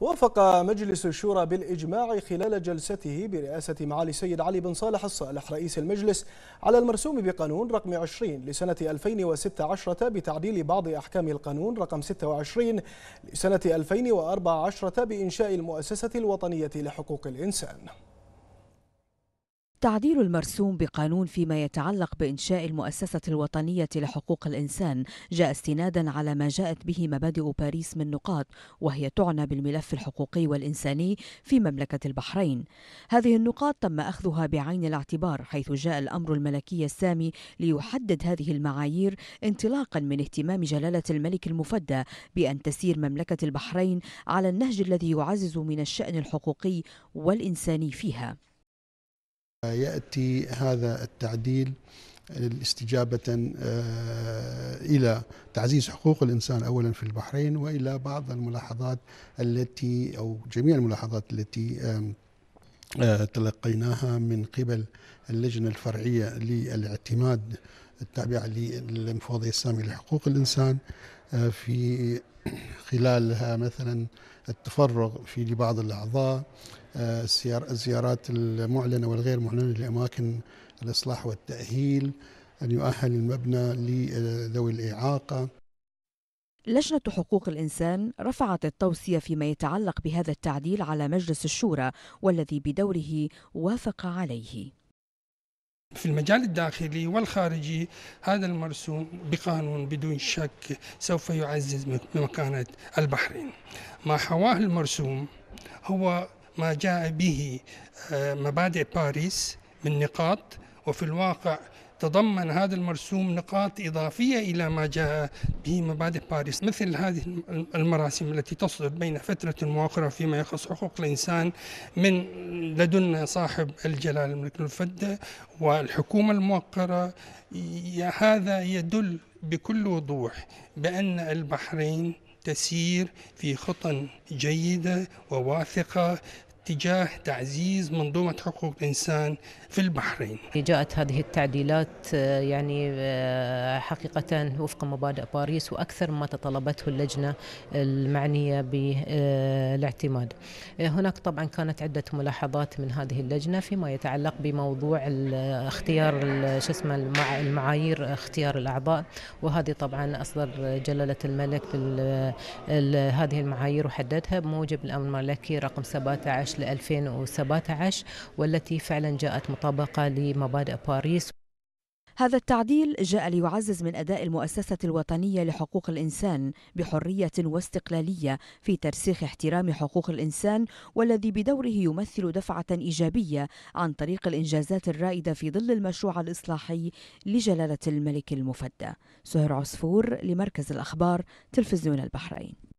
وافق مجلس الشورى بالإجماع خلال جلسته برئاسة معالي السيد علي بن صالح الصالح رئيس المجلس على المرسوم بقانون رقم 20 لسنة 2016 بتعديل بعض أحكام القانون رقم 26 لسنة 2014 بإنشاء المؤسسة الوطنية لحقوق الإنسان تعديل المرسوم بقانون فيما يتعلق بإنشاء المؤسسة الوطنية لحقوق الإنسان جاء استنادا على ما جاءت به مبادئ باريس من نقاط وهي تعنى بالملف الحقوقي والإنساني في مملكة البحرين هذه النقاط تم أخذها بعين الاعتبار حيث جاء الأمر الملكي السامي ليحدد هذه المعايير انطلاقا من اهتمام جلالة الملك المفدى بأن تسير مملكة البحرين على النهج الذي يعزز من الشأن الحقوقي والإنساني فيها ياتي هذا التعديل استجابة آه، إلى تعزيز حقوق الإنسان أولا في البحرين وإلى بعض الملاحظات التي أو جميع الملاحظات التي آه، تلقيناها من قبل اللجنة الفرعية للاعتماد التابعة للمفوضية السامية لحقوق الإنسان آه، في خلالها مثلا التفرغ في لبعض الأعضاء آه، الزيارات المعلنة والغير معلنة لأماكن الإصلاح والتأهيل أن يؤهل المبنى لذوي الإعاقة لجنة حقوق الإنسان رفعت التوصية فيما يتعلق بهذا التعديل على مجلس الشورى والذي بدوره وافق عليه في المجال الداخلي والخارجي هذا المرسوم بقانون بدون شك سوف يعزز مكانة البحرين ما حواه المرسوم هو ما جاء به آه، مبادئ باريس من نقاط وفي الواقع تضمن هذا المرسوم نقاط إضافية إلى ما جاء به مبادئ باريس مثل هذه المراسم التي تصدر بين فترة وأخرى فيما يخص حقوق الإنسان من لدن صاحب الجلالة الملك الفد والحكومة الموقرة هذا يدل بكل وضوح بأن البحرين تسير في خطى جيدة وواثقة تجاه تعزيز منظومة حقوق الإنسان في البحرين جاءت هذه التعديلات آه، يعني آه، حقيقة وفق مبادئ باريس وأكثر ما تطلبته اللجنة المعنية بالاعتماد آه، هناك طبعا كانت عدة ملاحظات من هذه اللجنة فيما يتعلق بموضوع اختيار شو اسمه المعايير اختيار الأعضاء وهذه طبعا أصدر جلالة الملك هذه المعايير وحددها بموجب الأمر الملكي رقم 17 2015 ل 2017 والتي فعلا جاءت مطابقة لمبادئ باريس هذا التعديل جاء ليعزز من اداء المؤسسه الوطنيه لحقوق الانسان بحريه واستقلاليه في ترسيخ احترام حقوق الانسان والذي بدوره يمثل دفعه ايجابيه عن طريق الانجازات الرائده في ظل المشروع الاصلاحي لجلاله الملك المفدى. سهر عصفور لمركز الاخبار تلفزيون البحرين.